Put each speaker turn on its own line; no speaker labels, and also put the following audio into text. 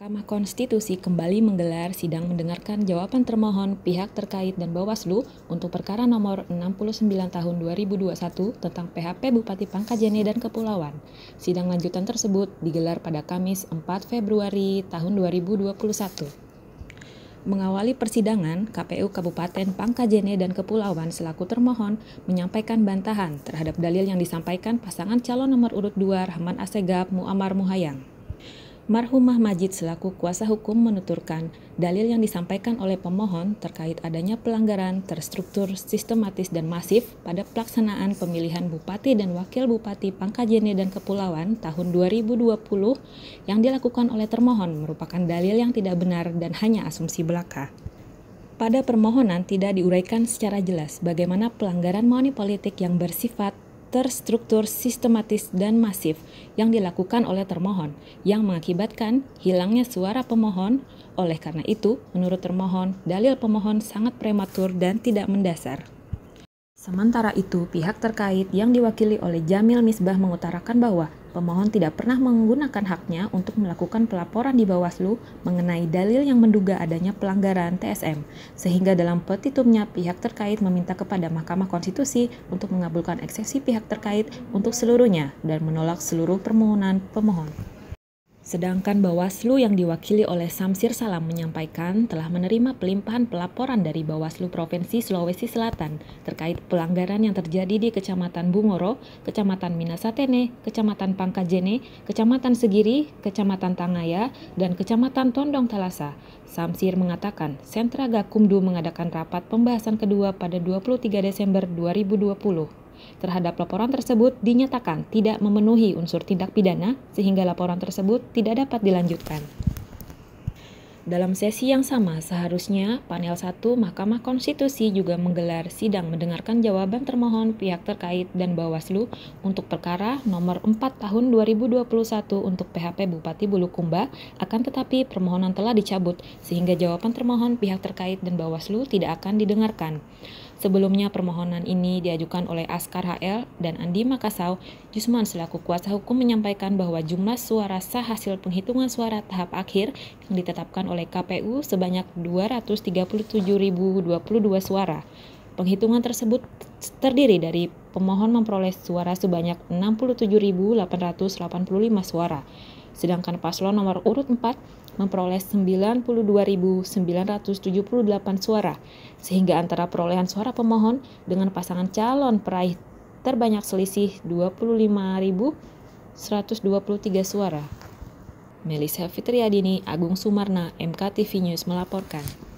Mahkamah Konstitusi kembali menggelar sidang mendengarkan jawaban termohon pihak terkait dan Bawaslu untuk perkara nomor 69 tahun 2021 tentang PHP Bupati Pangkajene dan Kepulauan. Sidang lanjutan tersebut digelar pada Kamis 4 Februari tahun 2021. Mengawali persidangan, KPU Kabupaten Pangkajene dan Kepulauan selaku termohon menyampaikan bantahan terhadap dalil yang disampaikan pasangan calon nomor urut 2 Rahman Asegab Muammar Muhayang. Marhumah Majid selaku kuasa hukum menuturkan dalil yang disampaikan oleh pemohon terkait adanya pelanggaran terstruktur sistematis dan masif pada pelaksanaan pemilihan Bupati dan Wakil Bupati Pangkajene dan Kepulauan tahun 2020 yang dilakukan oleh termohon merupakan dalil yang tidak benar dan hanya asumsi belaka pada permohonan tidak diuraikan secara jelas bagaimana pelanggaran money politik yang bersifat terstruktur, sistematis, dan masif yang dilakukan oleh termohon, yang mengakibatkan hilangnya suara pemohon. Oleh karena itu, menurut termohon, dalil pemohon sangat prematur dan tidak mendasar. Sementara itu, pihak terkait yang diwakili oleh Jamil Misbah mengutarakan bahwa pemohon tidak pernah menggunakan haknya untuk melakukan pelaporan di Bawaslu mengenai dalil yang menduga adanya pelanggaran TSM. Sehingga dalam petitumnya pihak terkait meminta kepada Mahkamah Konstitusi untuk mengabulkan eksepsi pihak terkait untuk seluruhnya dan menolak seluruh permohonan pemohon. Sedangkan Bawaslu yang diwakili oleh Samsir Salam menyampaikan telah menerima pelimpahan pelaporan dari Bawaslu Provinsi Sulawesi Selatan terkait pelanggaran yang terjadi di Kecamatan Bungoro, Kecamatan Minasatene, Kecamatan Pangkajene, Kecamatan Segiri, Kecamatan Tangaya, dan Kecamatan Tondong Talasa. Samsir mengatakan Sentra Gakumdu mengadakan rapat pembahasan kedua pada 23 Desember 2020 terhadap laporan tersebut dinyatakan tidak memenuhi unsur tindak pidana sehingga laporan tersebut tidak dapat dilanjutkan. Dalam sesi yang sama, seharusnya panel 1 Mahkamah Konstitusi juga menggelar sidang mendengarkan jawaban termohon pihak terkait dan Bawaslu untuk perkara nomor 4 tahun 2021 untuk PHP Bupati Bulukumba, akan tetapi permohonan telah dicabut sehingga jawaban termohon pihak terkait dan Bawaslu tidak akan didengarkan. Sebelumnya permohonan ini diajukan oleh Askar HL dan Andi Makassau. Jusman selaku kuasa hukum menyampaikan bahwa jumlah suara sah hasil penghitungan suara tahap akhir yang ditetapkan oleh KPU sebanyak 237.022 suara. Penghitungan tersebut terdiri dari pemohon memperoleh suara sebanyak 67.885 suara Sedangkan paslon nomor urut 4 memperoleh 92.978 suara, sehingga antara perolehan suara pemohon dengan pasangan calon peraih terbanyak selisih 25.123 suara. Melisa Fitriadini, Agung Sumarna, MKTV News melaporkan.